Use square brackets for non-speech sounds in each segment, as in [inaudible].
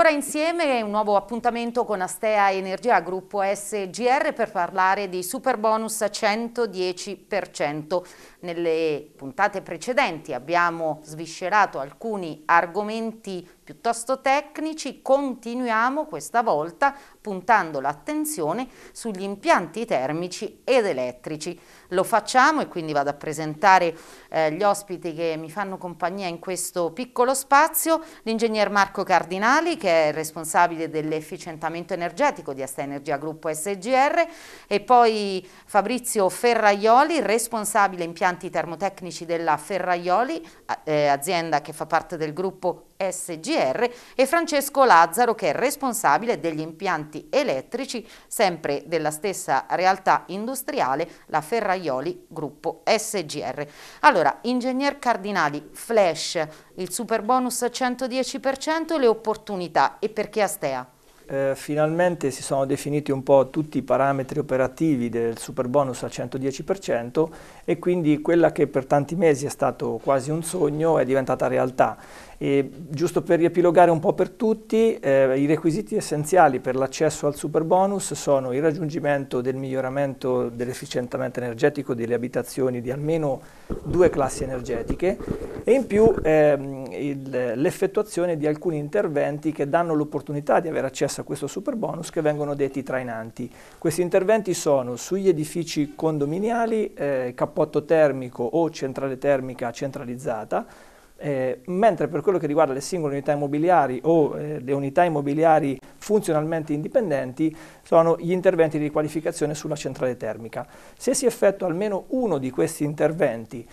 Ancora insieme un nuovo appuntamento con Astea Energia Gruppo SGR per parlare di super bonus 110%. Nelle puntate precedenti abbiamo sviscerato alcuni argomenti piuttosto tecnici, continuiamo questa volta puntando l'attenzione sugli impianti termici ed elettrici. Lo facciamo e quindi vado a presentare eh, gli ospiti che mi fanno compagnia in questo piccolo spazio, l'ingegner Marco Cardinali che è responsabile dell'efficientamento energetico di Asta Energia Gruppo SGR e poi Fabrizio Ferraioli, responsabile impianti impianti termotecnici della Ferraioli, eh, azienda che fa parte del gruppo SGR, e Francesco Lazzaro che è responsabile degli impianti elettrici, sempre della stessa realtà industriale, la Ferraioli Gruppo SGR. Allora, ingegner Cardinali, Flash, il super bonus 110%, le opportunità e perché Astea? eh, finalmente si sono definiti un po' tutti i parametri operativi del super bonus al 110% e quindi quella che per tanti mesi è stato quasi un sogno è diventata realtà. E, giusto per riepilogare un po' per tutti, eh, i requisiti essenziali per l'accesso al super bonus sono il raggiungimento del miglioramento dell'efficientamento energetico delle abitazioni di almeno due classi energetiche e in più ehm, l'effettuazione di alcuni interventi che danno l'opportunità di avere accesso a questo super bonus che vengono detti trainanti. Questi interventi sono sugli edifici condominiali, eh, cappotto termico o centrale termica centralizzata, eh, mentre per quello che riguarda le singole unità immobiliari o eh, le unità immobiliari funzionalmente indipendenti sono gli interventi di riqualificazione sulla centrale termica. Se si effettua almeno uno di questi interventi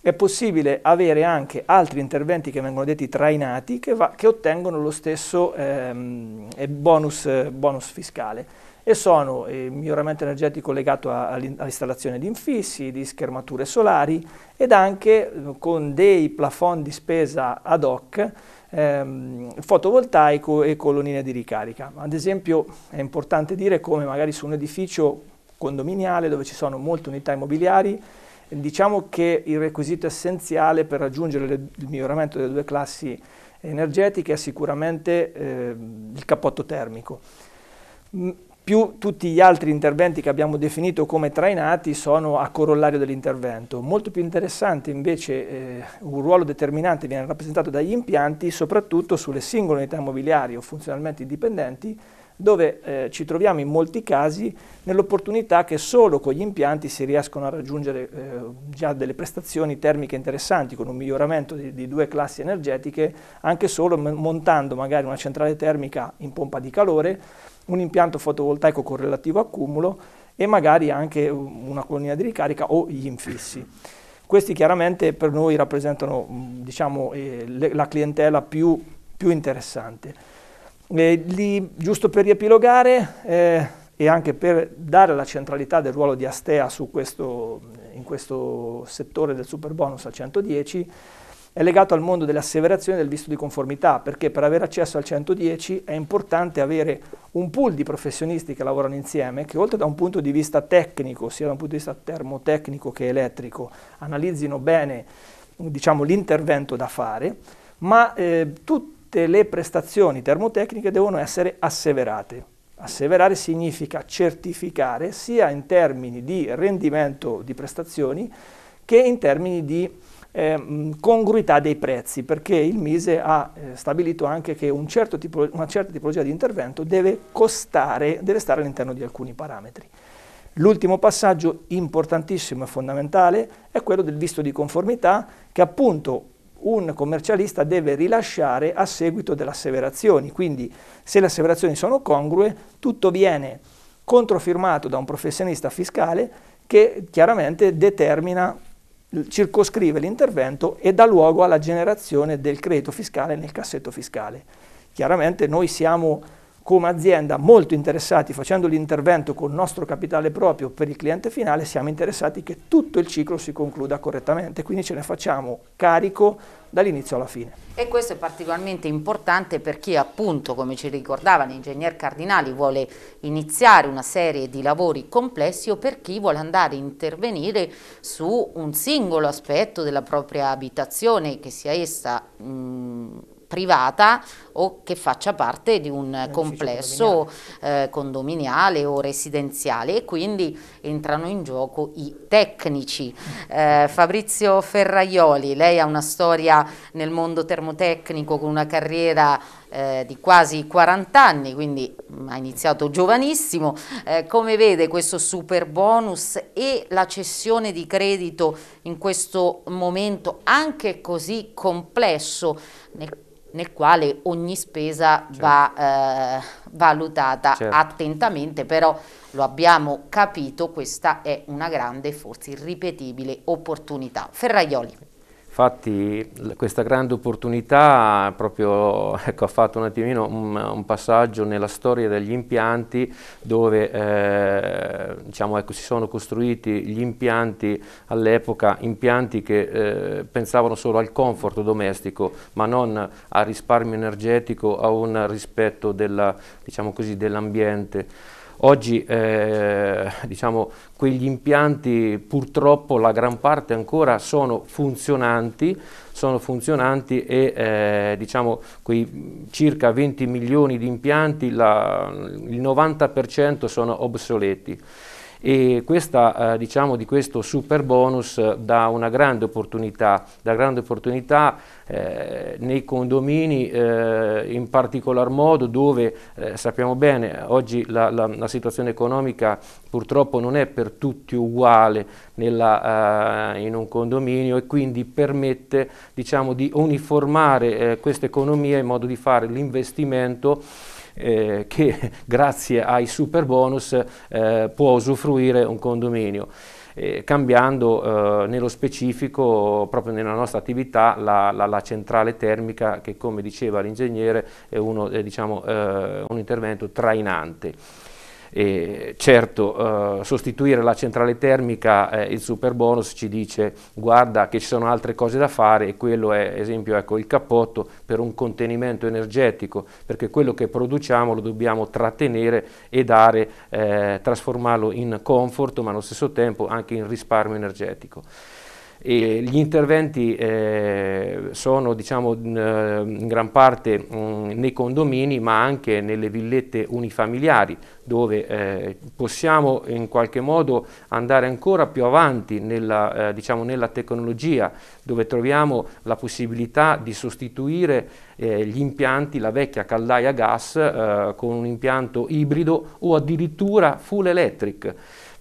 è possibile avere anche altri interventi che vengono detti trainati che, va, che ottengono lo stesso ehm, bonus, bonus fiscale e sono eh, miglioramento energetico legato all'installazione di infissi, di schermature solari ed anche eh, con dei plafond di spesa ad hoc ehm, fotovoltaico e colonnine di ricarica. Ad esempio è importante dire come magari su un edificio condominiale dove ci sono molte unità immobiliari diciamo che il requisito essenziale per raggiungere le, il miglioramento delle due classi energetiche è sicuramente eh, il cappotto termico. Mm, più tutti gli altri interventi che abbiamo definito come trainati sono a corollario dell'intervento. Molto più interessante invece eh, un ruolo determinante viene rappresentato dagli impianti soprattutto sulle singole unità immobiliari o funzionalmente indipendenti dove eh, ci troviamo in molti casi nell'opportunità che solo con gli impianti si riescono a raggiungere eh, già delle prestazioni termiche interessanti, con un miglioramento di, di due classi energetiche, anche solo montando magari una centrale termica in pompa di calore, un impianto fotovoltaico con relativo accumulo e magari anche una colonia di ricarica o gli infissi. Questi chiaramente per noi rappresentano diciamo, eh, le, la clientela più, più interessante. Eh, li, giusto per riepilogare eh, e anche per dare la centralità del ruolo di Astea questo, in questo settore del superbonus al 110, è legato al mondo delle asseverazioni del visto di conformità, perché per avere accesso al 110 è importante avere un pool di professionisti che lavorano insieme, che oltre da un punto di vista tecnico, sia da un punto di vista termotecnico che elettrico, analizzino bene diciamo, l'intervento da fare, ma eh, tutti tutte le prestazioni termotecniche devono essere asseverate. Asseverare significa certificare sia in termini di rendimento di prestazioni che in termini di eh, congruità dei prezzi, perché il Mise ha eh, stabilito anche che un certo tipo, una certa tipologia di intervento deve costare, deve stare all'interno di alcuni parametri. L'ultimo passaggio importantissimo e fondamentale è quello del visto di conformità che appunto un commercialista deve rilasciare a seguito delle asseverazioni, quindi se le asseverazioni sono congrue tutto viene controfirmato da un professionista fiscale che chiaramente determina, circoscrive l'intervento e dà luogo alla generazione del credito fiscale nel cassetto fiscale. Chiaramente noi siamo come azienda molto interessati, facendo l'intervento con il nostro capitale proprio per il cliente finale, siamo interessati che tutto il ciclo si concluda correttamente, quindi ce ne facciamo carico dall'inizio alla fine. E questo è particolarmente importante per chi appunto, come ci ricordava l'ingegner Cardinali, vuole iniziare una serie di lavori complessi o per chi vuole andare a intervenire su un singolo aspetto della propria abitazione, che sia essa... Mh, privata o che faccia parte di un, un complesso condominiale. Eh, condominiale. o residenziale e quindi entrano in gioco i tecnici. Eh, Fabrizio Ferraioli, lei ha una storia nel mondo termotecnico con una carriera eh, di quasi 40 anni, quindi mm, ha iniziato giovanissimo. Eh, come vede questo super bonus e la cessione di credito in questo momento anche così complesso? Nel nel quale ogni spesa certo. va eh, valutata certo. attentamente, però lo abbiamo capito, questa è una grande, forse irripetibile opportunità. Ferraioli. Infatti questa grande opportunità proprio, [laughs] ecco, ha fatto un attimino un, un, passaggio nella storia degli impianti dove eh, diciamo, ecco, si sono costruiti gli impianti all'epoca, impianti che eh, pensavano solo al comfort domestico ma non al risparmio energetico, a un rispetto diciamo dell'ambiente. Diciamo Oggi eh, diciamo, quegli impianti purtroppo la gran parte ancora sono funzionanti, sono funzionanti e eh, diciamo, quei circa 20 milioni di impianti la, il 90% sono obsoleti e questa, eh, diciamo, di questo super bonus eh, dà una grande opportunità, dà grande opportunità eh, nei condomini eh, in particolar modo dove eh, sappiamo bene oggi la, la, la, situazione economica purtroppo non è per tutti uguale nella, eh, in un condominio e quindi permette diciamo, di uniformare questa economia in modo di fare l'investimento eh, che [laughs] grazie ai super bonus eh, può usufruire un condominio. Eh, cambiando eh, nello specifico proprio nella nostra attività la, la, la, centrale termica che come diceva l'ingegnere è uno, eh, diciamo, eh, un intervento trainante. E certo, eh, sostituire la centrale termica, eh, il super bonus ci dice guarda che ci sono altre cose da fare e quello è esempio ecco, il cappotto per un contenimento energetico, perché quello che produciamo lo dobbiamo trattenere e dare, eh, trasformarlo in comfort ma allo stesso tempo anche in risparmio energetico. E gli interventi eh, sono diciamo, in gran parte mh, mm, nei condomini ma anche nelle villette unifamiliari dove eh, possiamo in qualche modo andare ancora più avanti nella, eh, diciamo, nella tecnologia dove troviamo la possibilità di sostituire eh, gli impianti, la vecchia caldaia gas eh, con un impianto ibrido o addirittura full electric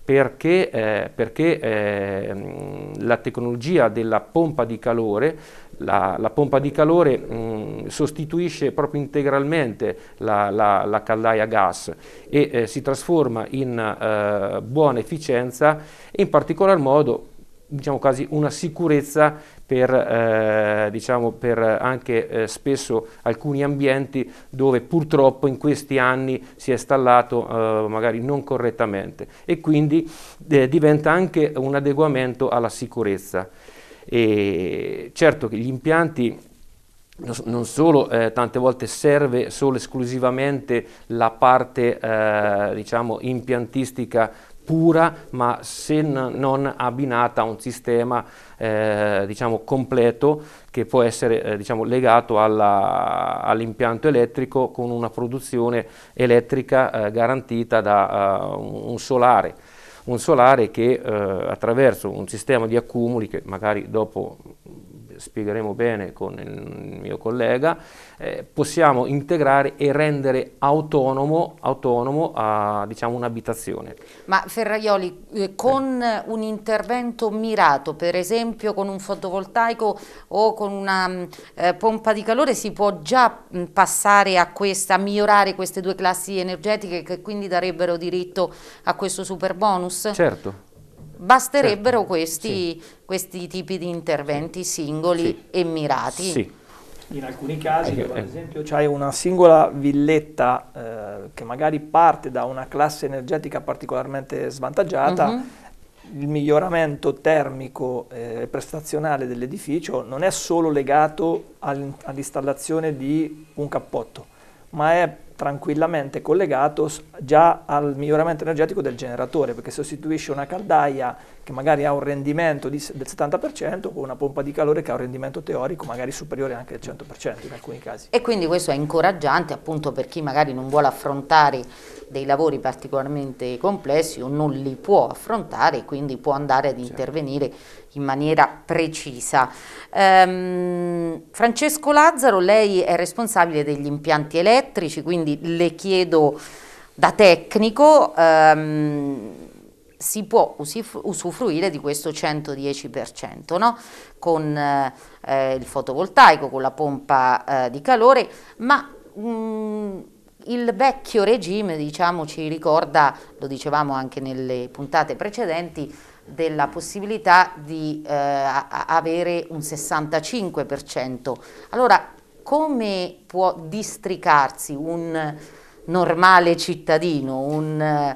perché, eh, perché eh, la tecnologia della pompa di calore la, la, pompa di calore mh, mm, sostituisce proprio integralmente la, la, la caldaia a gas e eh, si trasforma in eh, buona efficienza e in particolar modo diciamo quasi una sicurezza per, eh, diciamo, per eh, anche eh, spesso alcuni ambienti dove purtroppo in questi anni si è installato eh, magari non correttamente e quindi eh, diventa anche un adeguamento alla sicurezza. E certo che gli impianti non solo eh, tante volte serve solo esclusivamente la parte eh, diciamo impiantistica pura ma se non abbinata a un sistema eh, diciamo completo che può essere eh, diciamo legato all'impianto elettrico con una produzione elettrica eh, garantita da uh, un solare un solare che eh, attraverso un sistema di accumuli che magari dopo spiegheremo bene con il mio collega, eh, possiamo integrare e rendere autonomo, autonomo a, diciamo, un'abitazione. Ma Ferraioli, eh, con eh. un intervento mirato, per esempio con un fotovoltaico o con una mm, eh, pompa di calore, si può già mh, mm, passare a questa, a migliorare queste due classi energetiche che quindi darebbero diritto a questo super bonus? Certo, Basterebbero certo. questi, sì. questi, tipi di interventi singoli sì. e mirati? Sì. In alcuni casi, eh, per eh. esempio, c'hai una singola villetta eh, che magari parte da una classe energetica particolarmente svantaggiata, mm -hmm. il miglioramento termico e eh, prestazionale dell'edificio non è solo legato all'installazione di un cappotto, ma è tranquillamente collegato già al miglioramento energetico del generatore, perché sostituisce una caldaia che magari ha un rendimento di, del 70% con una pompa di calore che ha un rendimento teorico magari superiore anche al 100% in alcuni casi. E quindi questo è incoraggiante appunto per chi magari non vuole affrontare dei lavori particolarmente complessi o non li può affrontare e quindi può andare ad certo. intervenire in maniera precisa. Ehm, Francesco Lazzaro, lei è responsabile degli impianti elettrici, quindi le chiedo da tecnico... Ehm, si può usufruire di questo 110%, no? con eh, il fotovoltaico, con la pompa eh, di calore, ma mh, mm, il vecchio regime diciamo, ci ricorda, lo dicevamo anche nelle puntate precedenti, della possibilità di eh, avere un 65%. Allora, come può districarsi un normale cittadino, un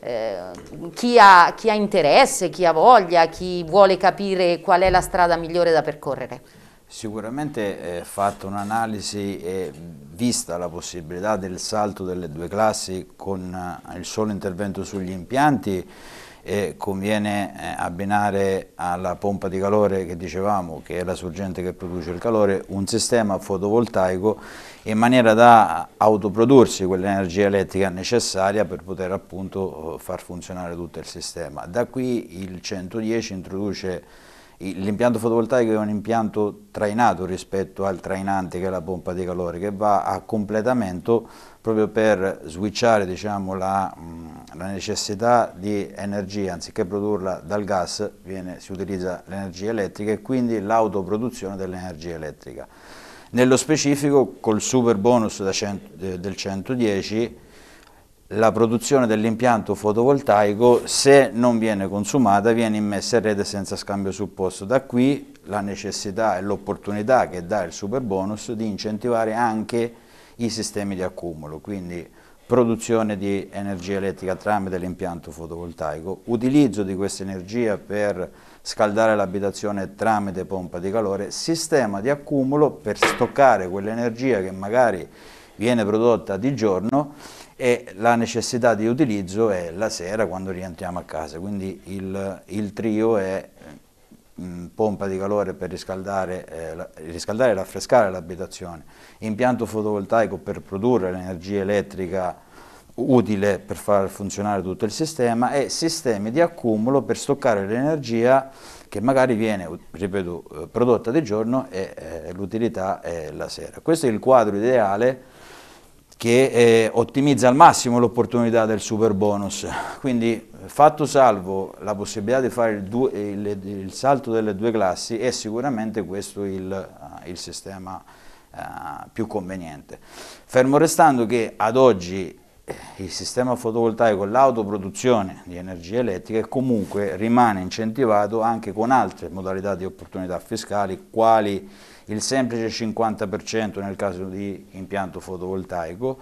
eh, chi, ha, chi ha interesse, chi ha voglia, chi vuole capire qual è la strada migliore da percorrere? Sicuramente eh, fatta un'analisi e vista la possibilità del salto delle due classi con eh, il solo intervento sugli impianti, e conviene eh, abbinare alla pompa di calore che dicevamo, che è la sorgente che produce il calore, un sistema fotovoltaico in maniera da autoprodursi quell'energia elettrica necessaria per poter appunto eh, far funzionare tutto il sistema. Da qui il 110 introduce L'impianto fotovoltaico è un impianto trainato rispetto al trainante che è la pompa di calore che va a completamento proprio per switchare diciamo, la, mm, la, necessità di energia, anziché produrla dal gas viene, si utilizza l'energia elettrica e quindi l'autoproduzione dell'energia elettrica. Nello specifico col super bonus 100, eh, del 110 la produzione dell'impianto fotovoltaico, se non viene consumata, viene immessa in rete senza scambio supposto. Da qui la necessità e l'opportunità che dà il super bonus di incentivare anche i sistemi di accumulo, quindi produzione di energia elettrica tramite l'impianto fotovoltaico, utilizzo di questa energia per scaldare l'abitazione tramite pompa di calore, sistema di accumulo per stoccare quell'energia che magari viene prodotta di giorno e la necessità di utilizzo è la sera quando rientriamo a casa, quindi il, il trio è eh, mm, pompa di calore per riscaldare, eh, riscaldare e raffrescare l'abitazione, impianto fotovoltaico per produrre l'energia elettrica utile per far funzionare tutto il sistema e sistemi di accumulo per stoccare l'energia che magari viene, ripeto, eh, prodotta di giorno e eh, l'utilità è la sera. Questo è il quadro ideale che eh, ottimizza al massimo l'opportunità del super bonus. Quindi fatto salvo la possibilità di fare il, due, il, il salto delle due classi è sicuramente questo il, eh, il sistema eh, più conveniente. Fermo restando che ad oggi eh, il sistema fotovoltaico e l'autoproduzione di energia elettrica comunque rimane incentivato anche con altre modalità di opportunità fiscali quali il semplice 50% nel caso di impianto fotovoltaico,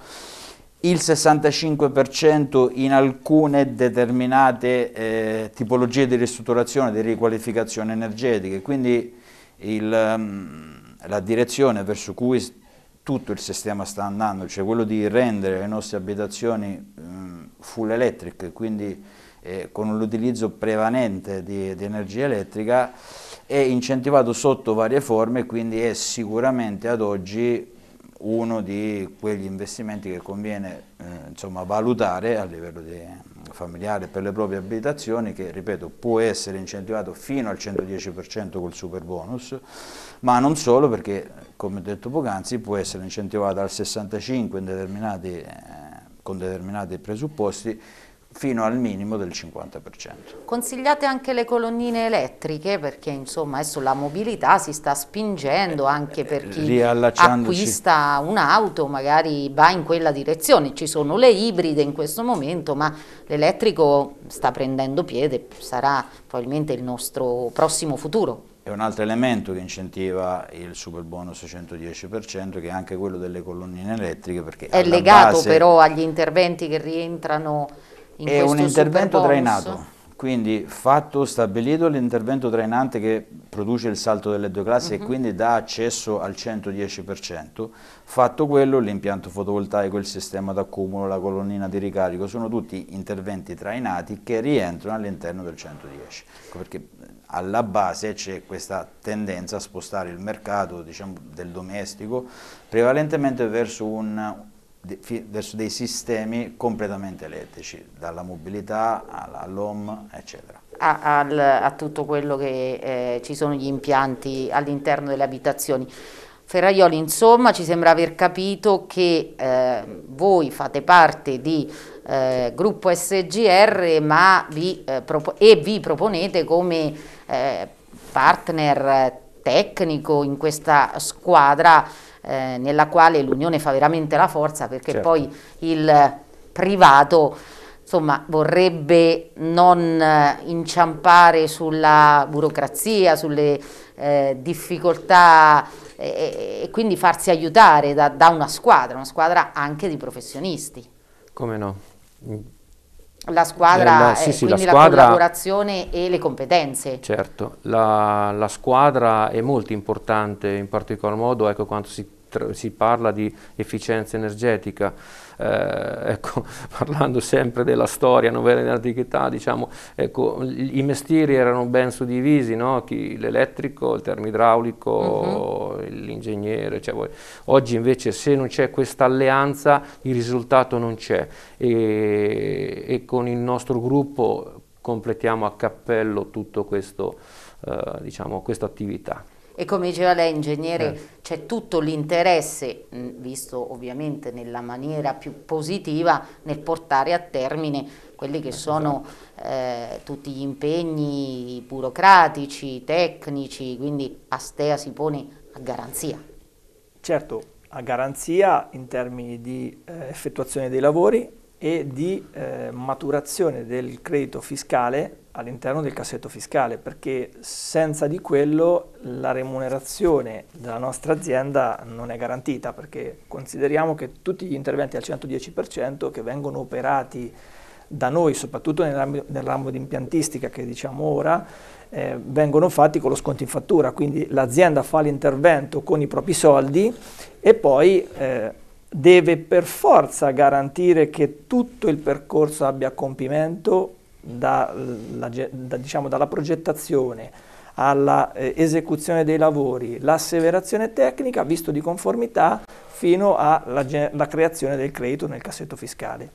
il 65% in alcune determinate eh, tipologie di ristrutturazione, di riqualificazione energetica, quindi il, mm, la direzione verso cui tutto il sistema sta andando, cioè quello di rendere le nostre abitazioni um, full electric, quindi eh, con l'utilizzo prevalente di, di energia elettrica, è incentivato sotto varie forme, quindi è sicuramente ad oggi uno di quegli investimenti che conviene eh, insomma, valutare a livello di, eh, familiare per le proprie abitazioni che, ripeto, può essere incentivato fino al 110% col super bonus, ma non solo perché, come detto poc'anzi, può essere incentivato al 65% determinati, eh, con determinati presupposti fino al minimo del 50%. Consigliate anche le colonnine elettriche perché insomma adesso la mobilità si sta spingendo eh, anche per eh, chi acquista un'auto magari va in quella direzione, ci sono le ibride in questo momento ma l'elettrico sta prendendo piede, sarà probabilmente il nostro prossimo futuro. È un altro elemento che incentiva il superbonus 110% che è anche quello delle colonnine elettriche. Perché è legato base... però agli interventi che rientrano in è un intervento trainato. Quindi fatto, stabilito l'intervento trainante che produce il salto delle due classi uh -huh. e mhm. quindi dà accesso al 110%, fatto quello l'impianto fotovoltaico, il sistema d'accumulo, la colonnina di ricarico, sono tutti interventi trainati che rientrano all'interno del 110, ecco, perché eh, alla base c'è questa tendenza a spostare il mercato diciamo, del domestico prevalentemente verso un verso dei sistemi completamente elettrici, dalla mobilità all'home, eccetera. A, al, a, tutto quello che eh, ci sono gli impianti all'interno delle abitazioni. Ferraioli, insomma, ci sembra aver capito che eh, voi fate parte di eh, gruppo SGR vi, eh, e vi proponete come eh, partner tecnico in questa squadra eh, nella quale l'unione fa veramente la forza perché certo. poi il privato insomma, vorrebbe non eh, inciampare sulla burocrazia, sulle eh, difficoltà e, e, quindi farsi aiutare da, da, una squadra, una squadra anche di professionisti. Come no? La squadra, eh, la, eh, sì, sì, la, squadra... la collaborazione e le competenze. Certo, la, la, squadra è molto importante, in particolar modo ecco, quando si si parla di efficienza energetica, eh, ecco, [laughs] parlando sempre della storia, novella dell'antichità, diciamo, ecco, i mestieri erano ben suddivisi, no? l'elettrico, il termidraulico, uh mm-hmm. -huh. l'ingegnere, cioè, oggi invece se non c'è questa alleanza il risultato non c'è e, e con il nostro gruppo completiamo a cappello tutta uh, eh, diciamo, questa attività. E come diceva lei, ingegnere, eh. c'è tutto l'interesse, visto ovviamente nella maniera più positiva, nel portare a termine quelli che eh, sono esatto. eh, tutti gli impegni burocratici, tecnici, quindi Astea si pone a garanzia. Certo, a garanzia in termini di eh, effettuazione dei lavori e di eh, maturazione del credito fiscale all'interno del cassetto fiscale perché senza di quello la remunerazione della nostra azienda non è garantita perché consideriamo che tutti gli interventi al 110% che vengono operati da noi, soprattutto nel ramo di impiantistica che diciamo ora, eh, vengono fatti con lo sconto in fattura, quindi l'azienda fa l'intervento con i propri soldi e poi eh, deve per forza garantire che tutto il percorso abbia compimento da, la, da, diciamo, dalla progettazione all'esecuzione eh, dei lavori, l'asseverazione tecnica, visto di conformità, fino alla creazione del credito nel cassetto fiscale.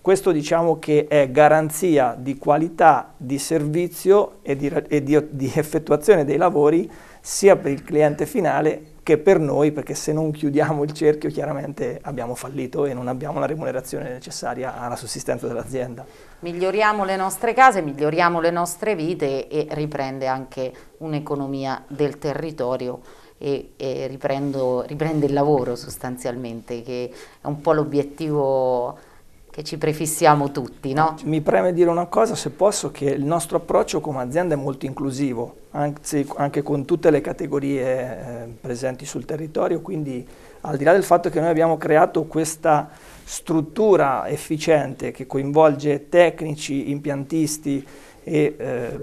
Questo diciamo che è garanzia di qualità di servizio e di, e di, di effettuazione dei lavori sia per il cliente finale che per noi, perché se non chiudiamo il cerchio chiaramente abbiamo fallito e non abbiamo la remunerazione necessaria alla sussistenza dell'azienda. Miglioriamo le nostre case, miglioriamo le nostre vite e riprende anche un'economia del territorio e, e riprendo, riprende il lavoro sostanzialmente, che è un po' l'obiettivo che ci prefissiamo tutti. No? Mi preme dire una cosa, se posso, che il nostro approccio come azienda è molto inclusivo, anzi anche con tutte le categorie eh, presenti sul territorio, quindi al di là del fatto che noi abbiamo creato questa struttura efficiente che coinvolge tecnici, impiantisti, e eh,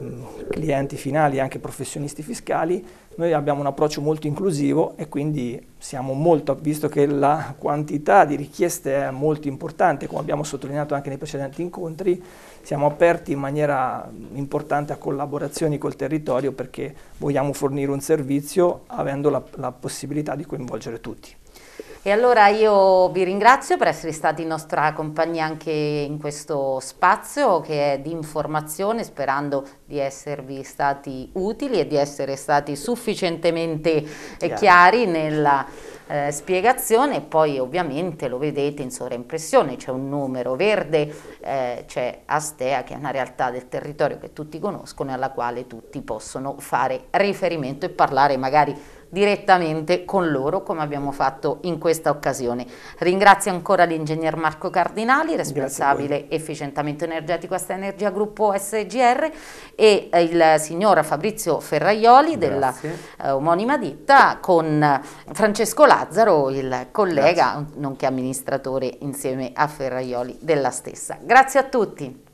clienti finali, anche professionisti fiscali, noi abbiamo un approccio molto inclusivo e quindi siamo molto, visto che la quantità di richieste è molto importante, come abbiamo sottolineato anche nei precedenti incontri, siamo aperti in maniera importante a collaborazioni col territorio perché vogliamo fornire un servizio avendo la, la possibilità di coinvolgere tutti. E allora io vi ringrazio per essere stati in nostra compagnia anche in questo spazio che è di informazione, sperando di esservi stati utili e di essere stati sufficientemente eh, Chiaro. chiari nella eh, spiegazione. Poi ovviamente lo vedete in sovraimpressione, c'è un numero verde, eh, c'è Astea che è una realtà del territorio che tutti conoscono e alla quale tutti possono fare riferimento e parlare magari direttamente con loro come abbiamo fatto in questa occasione. Ringrazio ancora l'ingegner Marco Cardinali, responsabile efficientamento energetico a Sta Energia Gruppo SGR e eh, il signor Fabrizio Ferraioli della eh, omonima ditta con Francesco Lazzaro, il collega Grazie. nonché amministratore insieme a Ferraioli della stessa. Grazie a tutti.